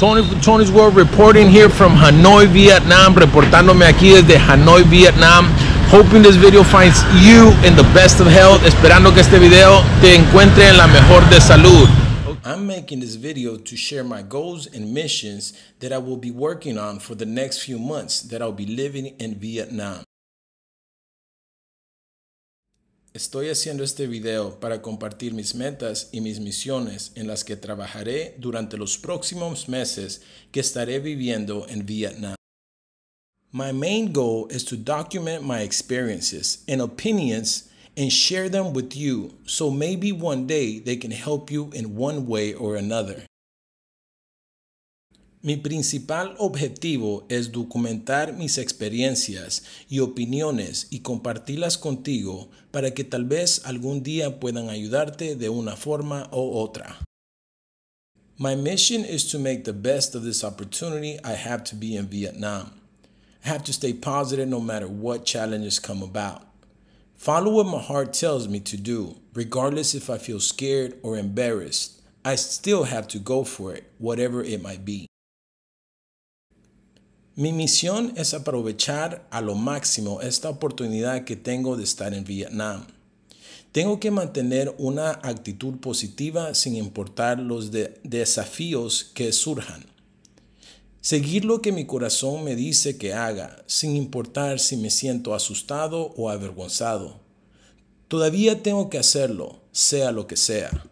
Tony Tony's World reporting here from Hanoi, Vietnam, reportándome aquí desde Hanoi, Vietnam. Hoping this video finds you in the best of health, esperando que este video te encuentre en la mejor de salud. I'm making this video to share my goals and missions that I will be working on for the next few months that I'll be living in Vietnam. Estoy haciendo este video para compartir mis metas y mis misiones en las que trabajaré durante los próximos meses que estaré viviendo en Vietnam. My main goal is to document my experiences and opinions and share them with you so maybe one day they can help you in one way or another. Mi principal objetivo es documentar mis experiencias y opiniones y compartirlas contigo para que tal vez algún día puedan ayudarte de una forma o otra. My mission is to make the best of this opportunity I have to be in Vietnam. I have to stay positive no matter what challenges come about. Follow what my heart tells me to do, regardless if I feel scared or embarrassed. I still have to go for it, whatever it might be. Mi misión es aprovechar a lo máximo esta oportunidad que tengo de estar en Vietnam. Tengo que mantener una actitud positiva sin importar los desafíos que surjan. Seguir lo que mi corazón me dice que haga, sin importar si me siento asustado o avergonzado. Todavía tengo que hacerlo, sea lo que sea.